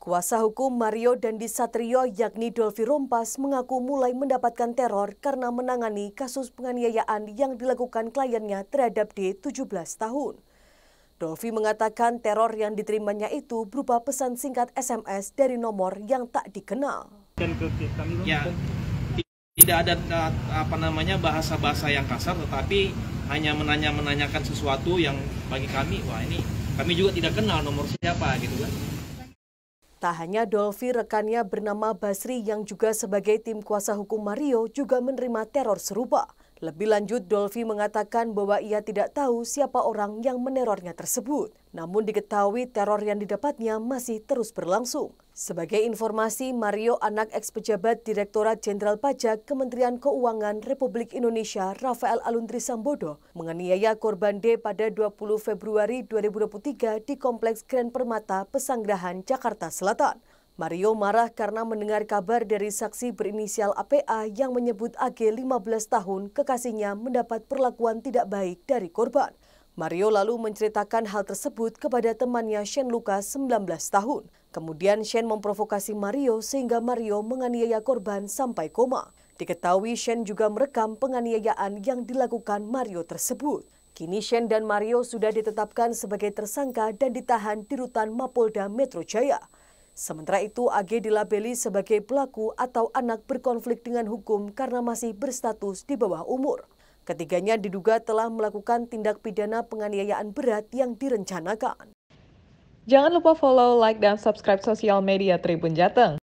Kuasa hukum Mario Dandi Satrio yakni Dolfi Rompas mengaku mulai mendapatkan teror karena menangani kasus penganiayaan yang dilakukan kliennya terhadap D 17 tahun. Dolfi mengatakan teror yang diterimanya itu berupa pesan singkat SMS dari nomor yang tak dikenal. Ya, tidak ada eh, apa namanya bahasa-bahasa yang kasar tetapi hanya menanya-menanyakan sesuatu yang bagi kami wah ini kami juga tidak kenal nomor siapa gitu kan. Tak hanya Dolfi, rekannya bernama Basri yang juga sebagai tim kuasa hukum Mario juga menerima teror serupa. Lebih lanjut, Dolfi mengatakan bahwa ia tidak tahu siapa orang yang menerornya tersebut. Namun diketahui teror yang didapatnya masih terus berlangsung. Sebagai informasi, Mario anak ex-pejabat Direktorat Jenderal Pajak Kementerian Keuangan Republik Indonesia Rafael Aluntri Sambodo menganiaya korban D pada 20 Februari 2023 di Kompleks Grand Permata, Pesanggrahan, Jakarta Selatan. Mario marah karena mendengar kabar dari saksi berinisial APA yang menyebut AG 15 tahun kekasihnya mendapat perlakuan tidak baik dari korban. Mario lalu menceritakan hal tersebut kepada temannya Shen Lucas 19 tahun. Kemudian Shen memprovokasi Mario sehingga Mario menganiaya korban sampai koma. Diketahui Shen juga merekam penganiayaan yang dilakukan Mario tersebut. Kini Shen dan Mario sudah ditetapkan sebagai tersangka dan ditahan di rutan Mapolda Metro Jaya. Sementara itu, AG dilabeli sebagai pelaku atau anak berkonflik dengan hukum karena masih berstatus di bawah umur. Ketiganya diduga telah melakukan tindak pidana penganiayaan berat yang direncanakan. Jangan lupa follow, like, dan subscribe sosial media Tribun Jateng.